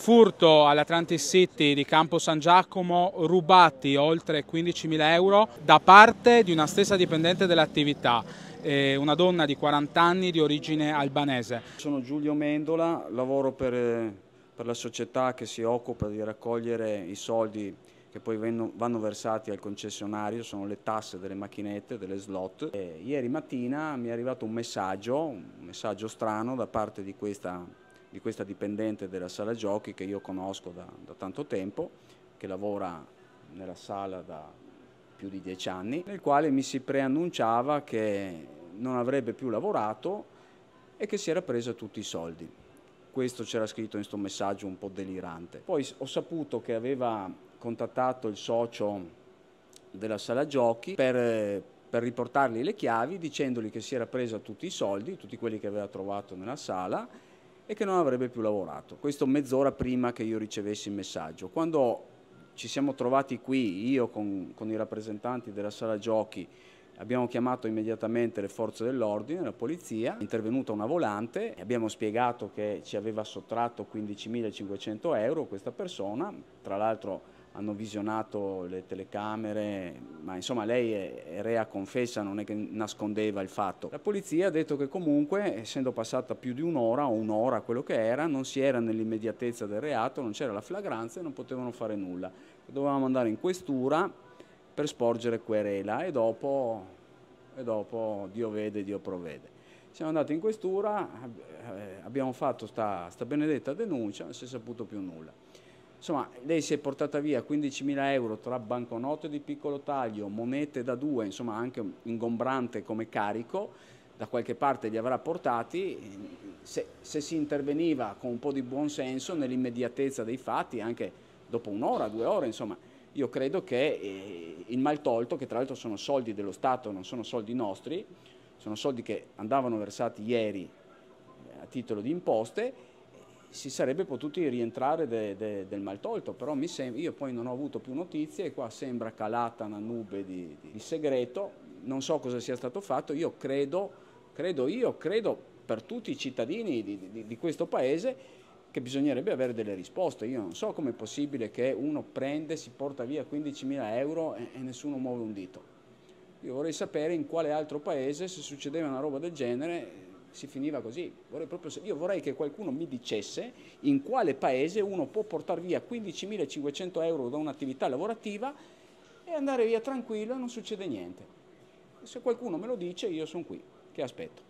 furto all'Atlantic City di Campo San Giacomo rubati oltre 15.000 euro da parte di una stessa dipendente dell'attività, eh, una donna di 40 anni di origine albanese. Sono Giulio Mendola, lavoro per, eh, per la società che si occupa di raccogliere i soldi che poi vanno versati al concessionario, sono le tasse delle macchinette, delle slot. E ieri mattina mi è arrivato un messaggio, un messaggio strano da parte di questa di questa dipendente della sala giochi che io conosco da, da tanto tempo, che lavora nella sala da più di dieci anni, nel quale mi si preannunciava che non avrebbe più lavorato e che si era presa tutti i soldi. Questo c'era scritto in questo messaggio un po' delirante. Poi ho saputo che aveva contattato il socio della sala giochi per, per riportargli le chiavi dicendogli che si era presa tutti i soldi, tutti quelli che aveva trovato nella sala e che non avrebbe più lavorato. Questo mezz'ora prima che io ricevessi il messaggio. Quando ci siamo trovati qui, io con, con i rappresentanti della sala giochi, Abbiamo chiamato immediatamente le forze dell'ordine, la polizia, è intervenuta una volante, abbiamo spiegato che ci aveva sottratto 15.500 euro questa persona, tra l'altro hanno visionato le telecamere, ma insomma lei è, è rea confessa, non è che nascondeva il fatto. La polizia ha detto che comunque, essendo passata più di un'ora o un'ora quello che era, non si era nell'immediatezza del reato, non c'era la flagranza e non potevano fare nulla. Dovevamo andare in questura per sporgere querela e dopo, e dopo Dio vede, Dio provvede. Siamo andati in questura, eh, abbiamo fatto sta, sta benedetta denuncia, non si è saputo più nulla. Insomma, lei si è portata via 15.000 euro tra banconote di piccolo taglio, monete da due, insomma anche ingombrante come carico, da qualche parte li avrà portati, se, se si interveniva con un po' di buonsenso nell'immediatezza dei fatti, anche dopo un'ora, due ore, insomma, io credo che eh, il mal tolto, che tra l'altro sono soldi dello Stato, non sono soldi nostri, sono soldi che andavano versati ieri eh, a titolo di imposte, si sarebbe potuti rientrare de, de, del maltolto, però io poi non ho avuto più notizie e qua sembra calata una nube di, di, di segreto, non so cosa sia stato fatto, io credo, credo io, credo per tutti i cittadini di, di questo paese che bisognerebbe avere delle risposte. Io non so com'è possibile che uno prende, si porta via 15.000 euro e, e, nessuno muove un dito. Io vorrei sapere in quale altro paese se succedeva una roba del genere si finiva così. Vorrei proprio, io vorrei che qualcuno mi dicesse in quale paese uno può portare via 15.500 euro da un'attività lavorativa e andare via tranquillo e non succede niente. Se qualcuno me lo dice io sono qui, che aspetto.